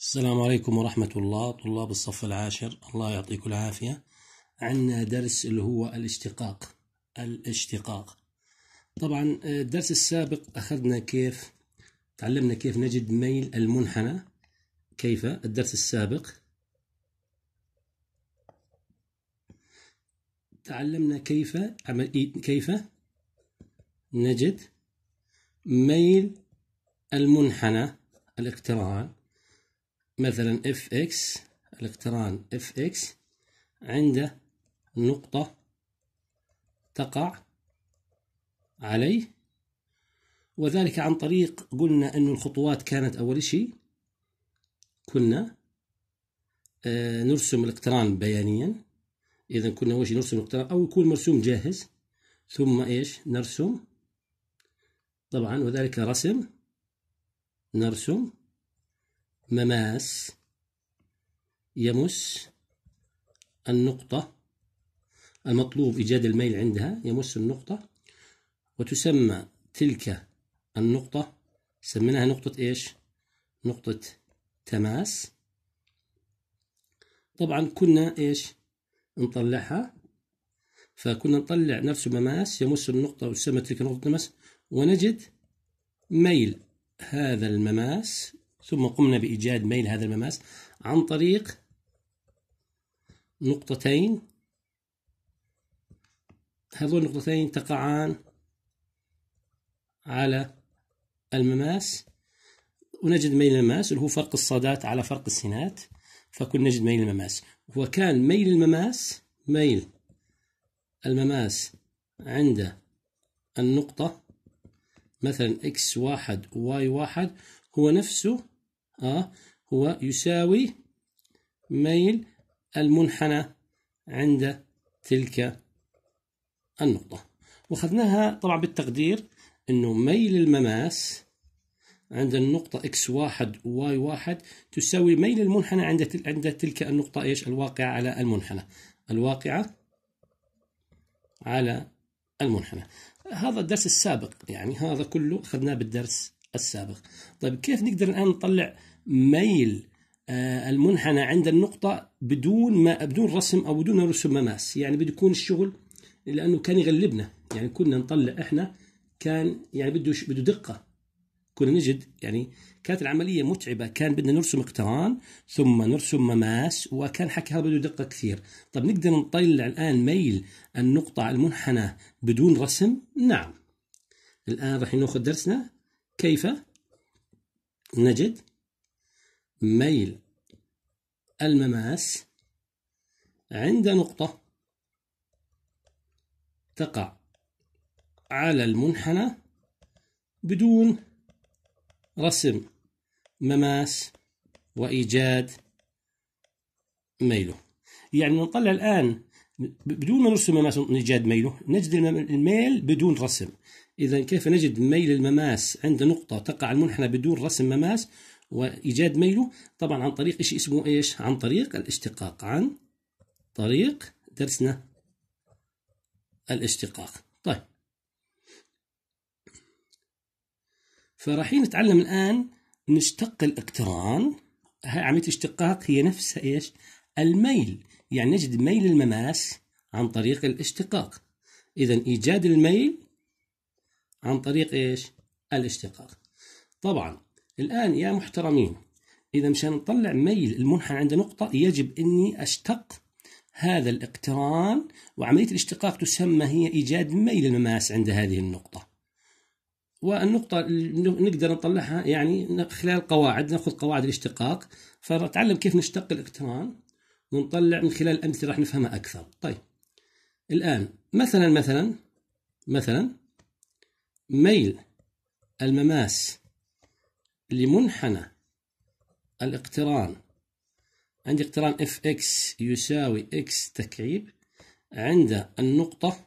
السلام عليكم ورحمة الله طلاب الصف العاشر الله يعطيكم العافية عندنا درس اللي هو الاشتقاق الاشتقاق طبعا آه، الدرس السابق أخذنا كيف تعلمنا كيف نجد ميل المنحنى كيف الدرس السابق تعلمنا كيف عمل كيف نجد ميل المنحنى الاقتران مثلا اف اكس الاقتران اف اكس عنده نقطة تقع عليه وذلك عن طريق قلنا أن الخطوات كانت أول شيء كنا آه، نرسم الاقتران بيانيا إذا كنا أول شيء نرسم الاقتران أو يكون مرسوم جاهز ثم إيش نرسم طبعا وذلك رسم نرسم مماس يمس النقطة المطلوب إيجاد الميل عندها يمس النقطة وتسمى تلك النقطة سميناها نقطة إيش؟ نقطة تماس طبعا كنا إيش؟ نطلعها فكنا نطلع نفس مماس يمس النقطة وتسمى تلك نقطة تماس ونجد ميل هذا المماس ثم قمنا بإيجاد ميل هذا المماس عن طريق نقطتين هذول النقطتين تقعان على المماس ونجد ميل المماس اللي هو فرق الصادات على فرق السينات فكن نجد ميل المماس وكان ميل المماس ميل المماس عند النقطة مثلا x 1 و y 1 هو نفسه آه هو يساوي ميل المنحنى عند تلك النقطة وأخذناها طبعا بالتقدير أنه ميل المماس عند النقطة x1 y1 تساوي ميل المنحنى عند عند تلك النقطة ايش؟ الواقعة على المنحنى. الواقعة على المنحنى. هذا الدرس السابق يعني هذا كله أخذناه بالدرس السابق طيب كيف نقدر الآن نطلع ميل آه، المنحنى عند النقطة بدون ما بدون رسم أو بدون رسم مماس يعني بده يكون الشغل لأنه كان يغلبنا يعني كنا نطلع إحنا كان يعني بده بده دقة كنا نجد يعني كانت العملية متعبة كان بدنا نرسم اقتران ثم نرسم مماس وكان حكي هذا بده دقة كثير طب نقدر نطلع الآن ميل النقطة المنحنى بدون رسم نعم الآن راح ناخذ درسنا كيف نجد ميل المماس عند نقطة تقع على المنحنى بدون رسم مماس وإيجاد ميله يعني نطلع الآن بدون ما نرسم مماس وإيجاد ميله نجد الميل بدون رسم إذا كيف نجد ميل المماس عند نقطة تقع المنحنى بدون رسم مماس وإيجاد ميله طبعا عن طريق إيش اسمه إيش عن طريق الاشتقاق عن طريق درسنا الاشتقاق طيب فراحين نتعلم الآن نشتق الاقتران عملية الاشتقاق هي نفسها إيش الميل يعني نجد ميل المماس عن طريق الاشتقاق إذا إيجاد الميل عن طريق إيش الاشتقاق طبعا الآن يا محترمين إذا مشان نطلع ميل المنحنى عند نقطة يجب أني أشتق هذا الاقتران وعملية الاشتقاق تسمى هي إيجاد ميل المماس عند هذه النقطة والنقطة نقدر نطلعها يعني خلال قواعد ناخذ قواعد الاشتقاق فنتعلم كيف نشتق الإقتران ونطلع من خلال الأمثلة راح نفهمها أكثر طيب الآن مثلا مثلا مثلا ميل المماس لمنحنى الاقتران عندي اقتران اف اكس يساوي اكس تكعيب عند النقطة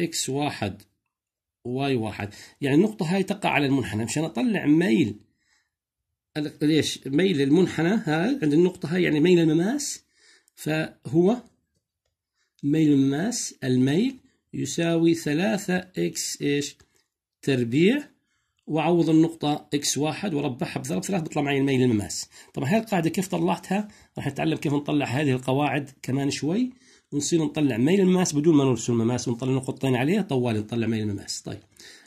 اكس واحد واي واحد يعني النقطة هاي تقع على المنحنى مشان اطلع ميل ليش ميل المنحنى هاي عند النقطة هاي يعني ميل المماس فهو ميل المماس الميل يساوي ثلاثة إكس إيش تربيع وعوض النقطة إكس واحد وربحها بضرب ثلاث بيطلع معي الميل المماس طبعا هاي القاعدة كيف طلعتها راح نتعلم كيف نطلع هذه القواعد كمان شوي ونصير نطلع ميل المماس بدون ما نرسم المماس ونطلع نقطتين عليها طوال نطلع ميل المماس طيب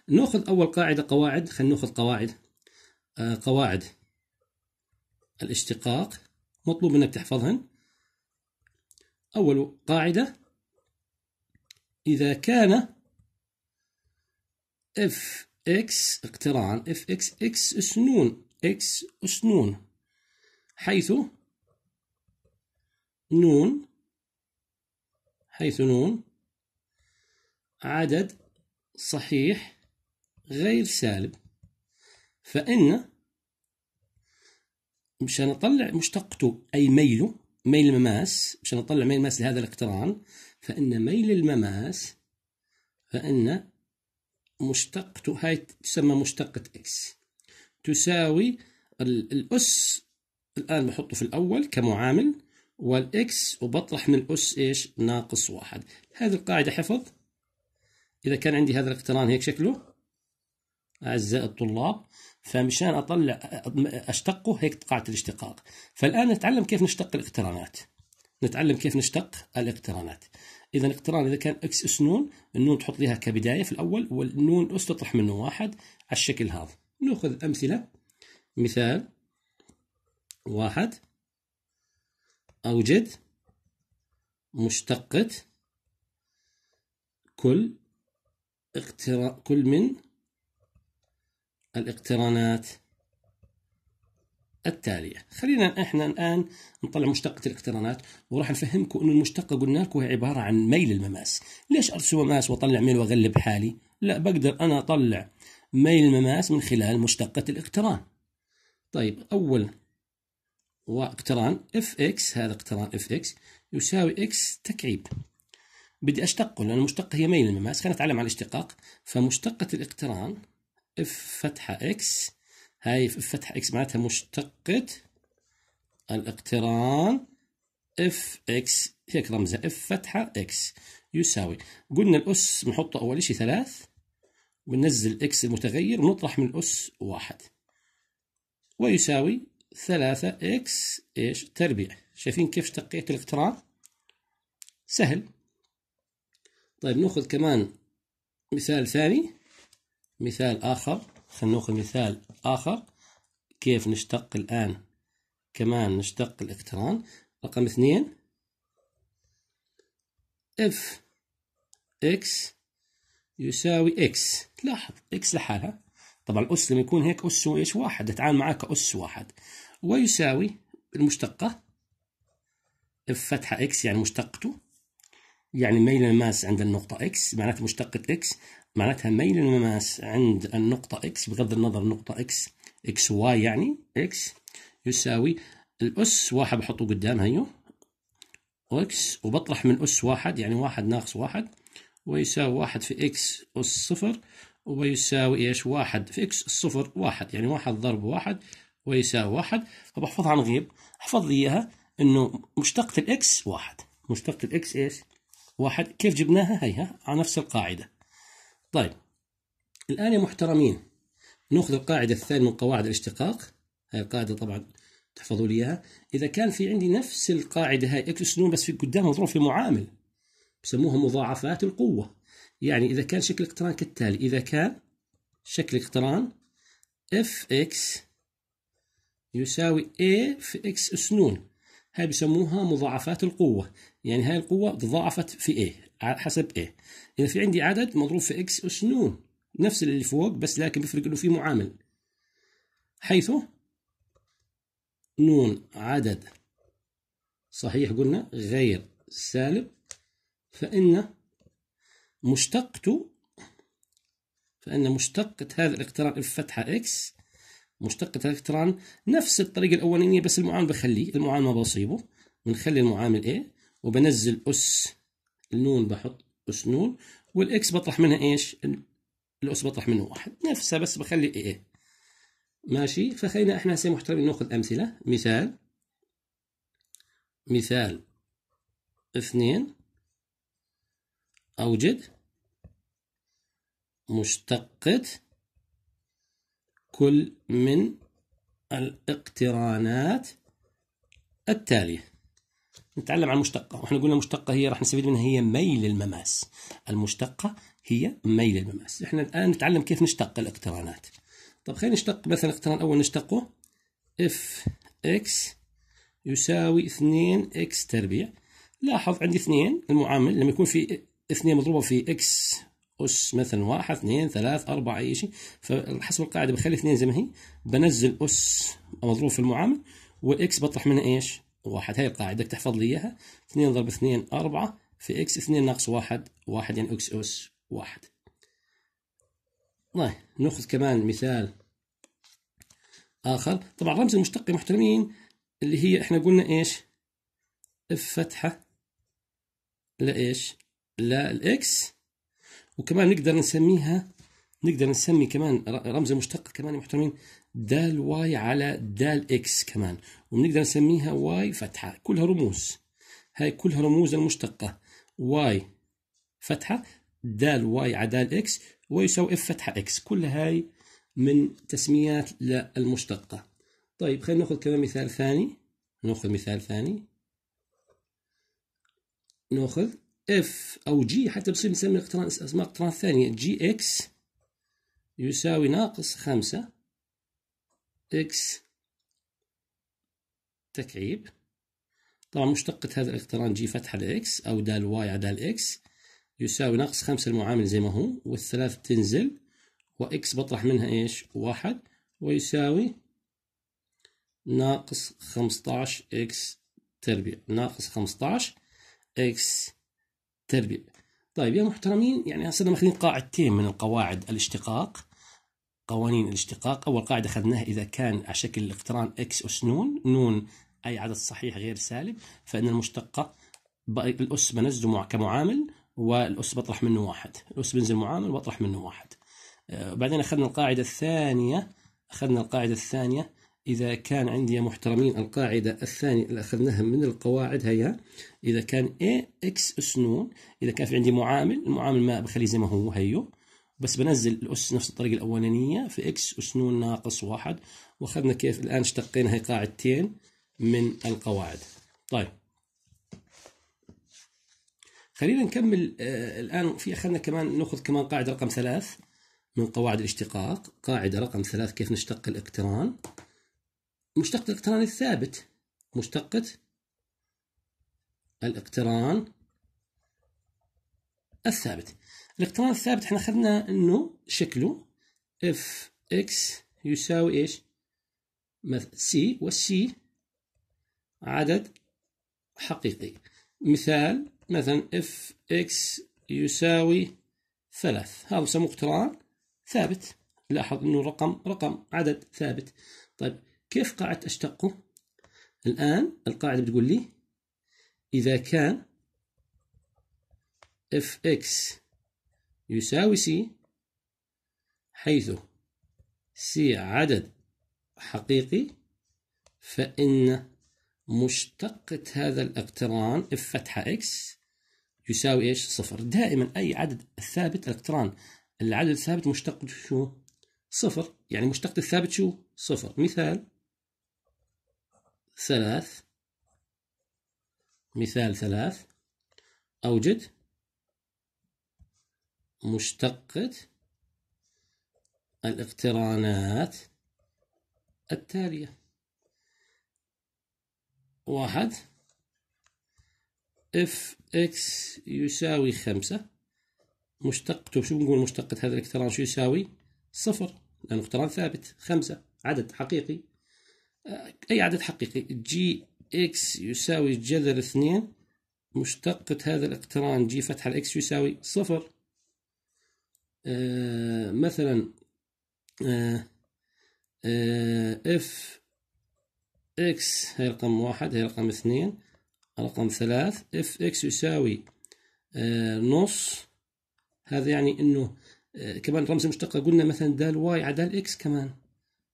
ناخذ أول قاعدة قواعد خلينا ناخذ قواعد آه قواعد الاشتقاق مطلوب منك تحفظهن أول قاعدة إذا كان اف اكس اقتران اف اكس اكس اس نون اكس اس نون حيث نون حيث نون عدد صحيح غير سالب فإن مشان نطلع مشتقته أي ميله ميل المماس مشان نطلع ميل الماس لهذا الاقتران فإن ميل المماس فإن مشتقة هاي تسمى مشتقة إكس تساوي الأس الآن بحطه في الأول كمعامل والإكس وبطرح من الأس إيش ناقص واحد هذه القاعدة حفظ إذا كان عندي هذا الاقتران هيك شكله أعزائي الطلاب فمشان أطلع أشتقه هيك قاعدة الاشتقاق فالآن نتعلم كيف نشتق الاقترانات نتعلم كيف نشتق الاقترانات اذا الاقتران اذا كان اكس اس نون النون تحط لها كبدايه في الاول والنون اس تطرح منه واحد على الشكل هذا ناخذ امثله مثال واحد اوجد مشتقة كل اقتران كل من الاقترانات التالية خلينا احنا الآن نطلع مشتقة الاقترانات وراح نفهمكم أن المشتقة قلنا لكم هي عبارة عن ميل المماس ليش أرسم مماس وأطلع ميل وأغلب حالي لا بقدر أنا أطلع ميل المماس من خلال مشتقة الاقتران طيب أول واقتران اف اكس هذا اقتران اف اكس يساوي اكس تكعيب بدي اشتقه لان المشتقة هي ميل المماس خلينا نتعلم على الاشتقاق فمشتقة الاقتران اف فتحة اكس هاي فتح اكس معناتها مشتقة الاقتران اف اكس هيك رمزها اف فتحة اكس يساوي قلنا الأس نحطه أول شيء ثلاث وننزل اكس المتغير ونطرح من الأس واحد ويساوي ثلاثة اكس ايش تربيع شايفين كيف اشتقيت الاقتران سهل طيب ناخذ كمان مثال ثاني مثال آخر سنأخذ مثال آخر كيف نشتق الآن كمان نشتق الإلكترون رقم اثنين اف اكس يساوي اكس تلاحظ اكس لحالها طبعا الأس لما يكون هيك أس إيش واحد تعال معاه كأس واحد ويساوي المشتقة اف فتحة اكس يعني مشتقته يعني ميل الماس عند النقطة اكس معناته مشتقة اكس معناتها ميل المماس عند النقطة إكس بغض النظر نقطة إكس إكس واي يعني إكس يساوي الأس واحد بحطه قدام هيو وإكس وبطرح من أس واحد يعني واحد ناقص واحد ويساوي واحد في إكس أس صفر ويساوي إيش واحد في إكس صفر واحد يعني واحد ضرب واحد ويساوي واحد فبحفظها عن غيب احفظ لي إياها إنه مشتقة الإكس واحد مشتقة الإكس إيش واحد كيف جبناها هيها على نفس القاعدة طيب الآن يا محترمين نأخذ القاعدة الثانية من قواعد الاشتقاق هاي القاعدة طبعا تحفظوا لي إياها إذا كان في عندي نفس القاعدة هاي إكس سنون بس في قدامها مضروب في معامل بسموها مضاعفات القوة يعني إذا كان شكل الاقتران كالتالي إذا كان شكل الاقتران اف اكس يساوي A في اكس نون هاي بسموها مضاعفات القوة يعني هاي القوة تضاعفت في A حسب ايه اذا في عندي عدد مضروب في اكس اس نون نفس اللي فوق بس لكن بيفرق انه في معامل حيث نون عدد صحيح قلنا غير سالب فإن مشتقته فإن مشتقة هذا الإلكترون الفتحة إكس مشتقة هذا الاقتران نفس الطريقة الأولانية بس المعامل بخليه المعامل ما بصيبه بنخلي المعامل إيه وبنزل أس النون بحط أس نون والإكس بطرح منها إيش؟ الأس بطرح منه واحد نفسها بس بخلي إيه, إيه. ماشي فخلينا إحنا هسه محترمين ناخذ أمثلة مثال مثال اثنين أوجد مشتقة كل من الاقترانات التالية نتعلم عن المشتقة واحنا قلنا المشتقة هي راح نستفيد منها هي ميل المماس المشتقة هي ميل المماس احنا الآن نتعلم كيف نشتق الاقترانات طب خلينا نشتق مثلا اقتران أول نشتقه اف اكس يساوي 2 اكس تربيع لاحظ عندي 2 المعامل لما يكون في 2 مضروبة في اكس أس مثلا واحد اثنين ثلاث أربعة أي شيء فحسب القاعدة بخلي اثنين زي ما هي بنزل أس مضروب في المعامل والإكس بطرح منها إيش؟ واحد هاي القاعدة بدك تحفظ لي إياها اثنين ضرب اثنين أربعة في إكس اثنين ناقص واحد واحد يعني إكس أس واحد طيب نأخذ كمان مثال آخر طبعا رمز المشتق محترمين اللي هي إحنا قلنا إيش اف فتحة لإيش لا الإكس وكمان نقدر نسميها نقدر نسمي كمان رمز المشتقة كمان محترمين دال واي على دال اكس كمان وبنقدر نسميها واي فتحة كلها رموز هاي كلها رموز المشتقة واي فتحة دال واي على دال اكس ويساوي اف فتحة اكس كل هاي من تسميات للمشتقة طيب خلينا ناخذ كمان مثال ثاني ناخذ مثال ثاني ناخذ اف او جي حتى بصير نسمي اقتران اسماء اقتران ثانية جي اكس يساوي ناقص خمسة إكس تكعيب طبعا مشتقة هذا الاقتران جي فتحة لإكس أو دال واي على دال إكس يساوي ناقص خمسة المعامل زي ما هو والثلاث تنزل وإكس بطرح منها إيش واحد ويساوي ناقص خمسطعش إكس تربيع ناقص خمسطعش إكس تربيع طيب يا محترمين يعني هسه ماخذين قاعدتين من القواعد الاشتقاق قوانين الاشتقاق أول قاعدة أخذناها إذا كان على شكل الاقتران إكس أس نون نون أي عدد صحيح غير سالب فإن المشتقة الأس بنزله كمعامل والأس بطرح منه واحد الأس بنزل معامل وبطرح منه واحد آه، بعدين أخذنا القاعدة الثانية أخذنا القاعدة الثانية إذا كان عندي يا محترمين القاعدة الثانية اللي أخذناها من القواعد هي إذا كان A إكس أس نون إذا كان في عندي معامل المعامل ما بخليه زي ما هو هيو بس بنزل الأس نفس الطريقة الأولانية في إكس أس نون ناقص واحد وأخذنا كيف الآن اشتقينا هي قاعدتين من القواعد طيب خلينا نكمل آه الآن في أخذنا كمان نأخذ كمان قاعدة رقم ثلاث من قواعد الاشتقاق قاعدة رقم ثلاث كيف نشتق الاقتران مشتق الاقتران الثابت مشتقة الاقتران الثابت الالكترون الثابت احنا اخذنا انه شكله اف اكس يساوي ايش سي والسي عدد حقيقي مثال مثلا اف اكس يساوي ثلاث هذا يسموه اقتران ثابت لاحظ انه رقم رقم عدد ثابت طيب كيف قاعدة اشتقه الان القاعدة بتقول لي اذا كان اف اكس يساوي سي حيث سي عدد حقيقي فإن مشتقة هذا الإقتران اف فتحة اكس يساوي ايش؟ صفر دائما أي عدد ثابت الاقتران العدد الثابت مشتقته شو؟ صفر يعني مشتقة الثابت شو؟ صفر مثال ثلاث مثال ثلاث أوجد مشتقة الاقترانات التالية واحد اف اكس يساوي خمسة مشتقته شو بنقول مشتقة هذا الاقتران شو يساوي صفر لأنه اقتران ثابت خمسة عدد حقيقي أي عدد حقيقي جي اكس يساوي جذر اثنين مشتقة هذا الاقتران جي فتح الاكس يساوي صفر آه، مثلا اف آه، اكس آه، هي رقم واحد هي رقم اثنين رقم ثلاث اف اكس يساوي نص هذا يعني انه كمان رمز المشتقة قلنا مثلا دال واي على دال اكس كمان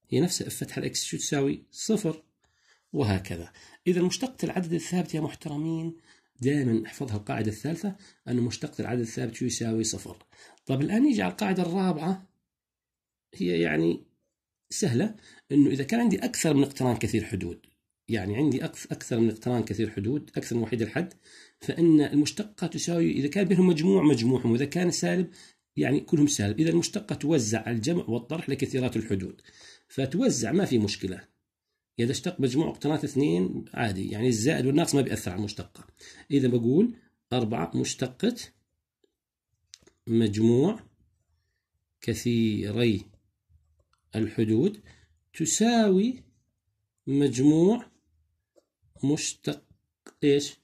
هي نفسها اف فتح الاكس شو تساوي صفر وهكذا اذا مشتقة العدد الثابت يا محترمين دائما احفظها القاعدة الثالثة أن مشتقة العدد الثابت شو يساوي صفر طب الآن نيجي على القاعدة الرابعة هي يعني سهلة أنه إذا كان عندي أكثر من اقتران كثير حدود يعني عندي أكثر من اقتران كثير حدود أكثر من وحيد الحد فإن المشتقة تساوي إذا كان بينهم مجموع مجموعهم وإذا كان سالب يعني كلهم سالب إذا المشتقة توزع الجمع والطرح لكثيرات الحدود فتوزع ما في مشكلة إذا اشتق مجموع اقترانات اثنين عادي يعني الزائد والناقص ما بيأثر على المشتقة إذا بقول أربعة مشتقة مجموع كثيري الحدود تساوي مجموع مشتق إيش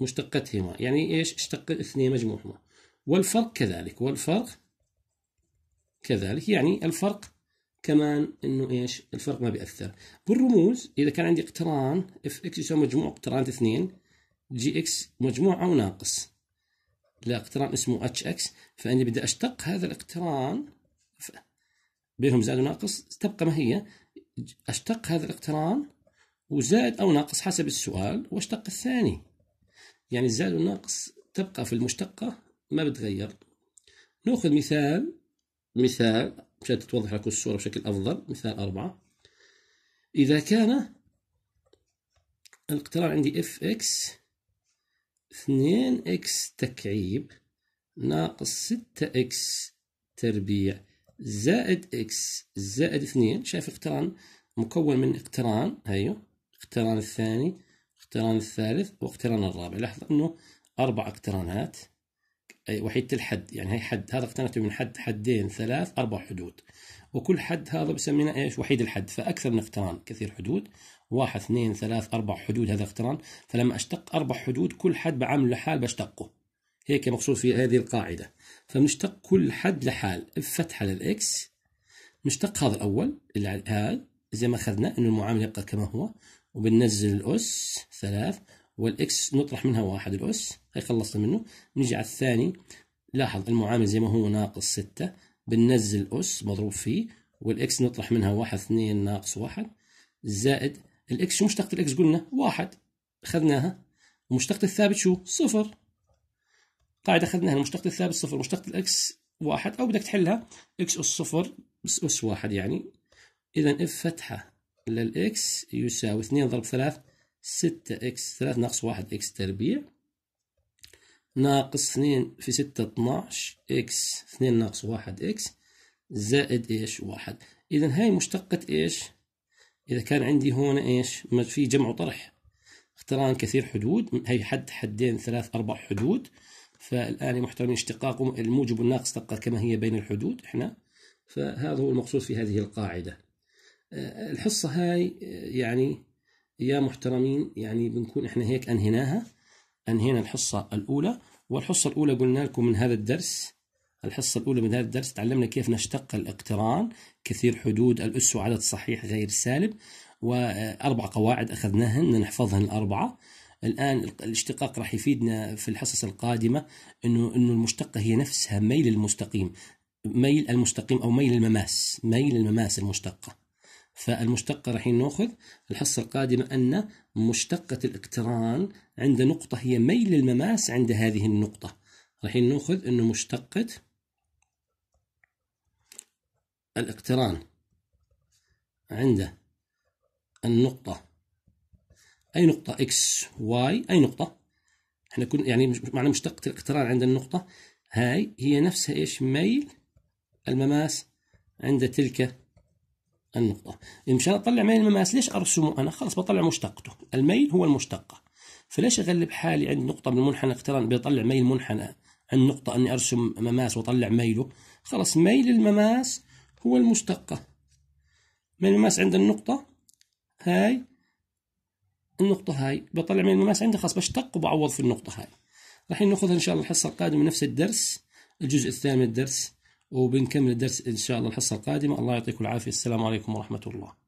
مشتقتهما يعني إيش اشتقت اثنين مجموعهما والفرق كذلك والفرق كذلك يعني الفرق كمان انه ايش الفرق ما بيأثر بالرموز اذا كان عندي اقتران اف اكس يساوي مجموع اقترانات اثنين جي اكس مجموع او ناقص لاقتران اسمه اتش اكس فاني بدي اشتق هذا الاقتران بينهم زائد وناقص تبقى ما هي اشتق هذا الاقتران وزائد او ناقص حسب السؤال واشتق الثاني يعني الزائد والناقص تبقى في المشتقة ما بتغير ناخذ مثال مثال مشان تتوضح لكم الصورة بشكل أفضل مثال أربعة إذا كان الاقتران عندي اف اكس 2 اكس تكعيب ناقص 6 اكس تربيع زائد اكس زائد 2 شايف اقتران مكون من اقتران هيو أيوه، اقتران الثاني اقتران الثالث واقتران الرابع لاحظ انه اربع اقترانات وحيدة الحد يعني هي حد هذا اقترنته من حد حدين ثلاث أربع حدود وكل حد هذا بسميناه إيش وحيد الحد فأكثر من اقتران كثير حدود واحد اثنين ثلاث أربع حدود هذا اقتران فلما أشتق أربع حدود كل حد بعمل لحال بشتقه هيك مقصود في هذه القاعدة فبنشتق كل حد لحال بفتحة للإكس نشتق هذا الأول اللي هذا زي ما أخذنا إنه المعامل يبقى كما هو وبننزل الأس ثلاث والإكس نطرح منها واحد الأس هي خلصنا منه نيجي على الثاني لاحظ المعامل زي ما هو ناقص ستة بننزل الاس مضروب فيه والإكس نطرح منها واحد اثنين ناقص واحد زائد الاكس شو مشتقة الاكس قلنا واحد أخذناها ومشتقة الثابت شو صفر قاعدة أخذناها المشتقة الثابت صفر مشتقة الاكس واحد أو بدك تحلها اكس أس صفر بس أس واحد يعني إذا اف فتحة للإكس يساوي اثنين ضرب ثلاث ستة اكس ثلاث ناقص واحد اكس تربيع ناقص اثنين في ستة اتناش اكس اثنين ناقص واحد اكس زائد ايش واحد إذا هاي مشتقة ايش إذا كان عندي هون إيش في جمع وطرح اقتران كثير حدود هي حد حدين ثلاث أربع حدود فالآن يا محترمين اشتقاق الموجب والناقص تبقى كما هي بين الحدود إحنا فهذا هو المقصود في هذه القاعدة آه، الحصة هاي آه، يعني يا محترمين يعني بنكون إحنا هيك أنهيناها أنهينا الحصة الأولى والحصة الأولى قلنا لكم من هذا الدرس الحصة الأولى من هذا الدرس تعلمنا كيف نشتق الاقتران كثير حدود الأس وعدد صحيح غير سالب وأربع قواعد أخذناهن نحفظهن الأربعة الآن الاشتقاق راح يفيدنا في الحصص القادمة أنه أنه المشتقة هي نفسها ميل المستقيم ميل المستقيم أو ميل المماس ميل المماس المشتقة فالمشتقة راح ناخذ الحصة القادمة أن مشتقة الاقتران عند نقطة هي ميل المماس عند هذه النقطة راح ناخذ أنه مشتقة الاقتران عند النقطة أي نقطة إكس واي أي نقطة احنا كنا يعني معنى مشتقة الاقتران عند النقطة هاي هي نفسها ايش ميل المماس عند تلك النقطة مشان أطلع ميل المماس ليش أرسمه أنا خلاص بطلع مشتقته الميل هو المشتقة فليش أغلب حالي عند نقطة من منحنى اقتران بيطلع ميل منحنى عند نقطة أني أرسم مماس وأطلع ميله خلاص ميل المماس هو المشتقة من الماس عند النقطة هاي النقطة هاي بطلع من الماس عندي خلاص بشتق وبعوض في النقطة هاي راح ناخذها إن شاء الله الحصة القادمة نفس الدرس الجزء الثاني من الدرس وبنكمل الدرس إن شاء الله الحصة القادمة الله يعطيكم العافية السلام عليكم ورحمة الله